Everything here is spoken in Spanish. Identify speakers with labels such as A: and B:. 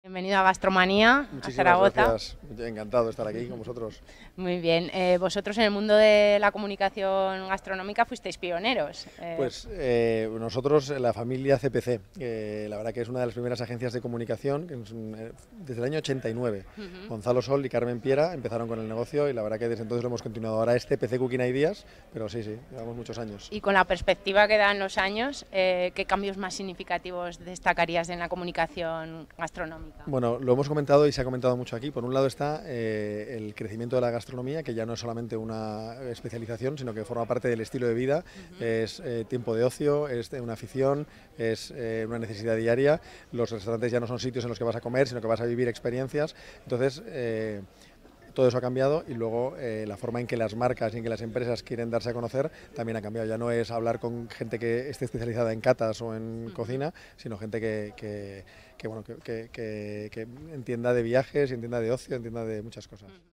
A: Bienvenido a Gastromanía, Zaragoza. Gracias.
B: Encantado de estar aquí con vosotros.
A: Muy bien. Eh, vosotros en el mundo de la comunicación gastronómica fuisteis pioneros. Eh. Pues
B: eh, nosotros, la familia CPC, la verdad que es una de las primeras agencias de comunicación desde el año 89. Gonzalo Sol y Carmen Piera empezaron con el negocio y la verdad que desde entonces lo hemos continuado. Ahora este CPC Cooking Ideas, pero sí, sí, llevamos muchos años.
A: Y con la perspectiva que dan los años, ¿qué cambios más significativos destacarías en la comunicación gastronómica?
B: Bueno, lo hemos comentado y se ha comentado mucho aquí. Por un lado está eh, el crecimiento de la gastronomía, que ya no es solamente una especialización, sino que forma parte del estilo de vida. Es eh, tiempo de ocio, es una afición, es eh, una necesidad diaria. Los restaurantes ya no son sitios en los que vas a comer, sino que vas a vivir experiencias. Entonces, todo eso ha cambiado y luego eh, la forma en que las marcas y en que las empresas quieren darse a conocer también ha cambiado. Ya no es hablar con gente que esté especializada en catas o en cocina, sino gente que, que entienda de viajes, entienda de ocio, entienda de muchas cosas.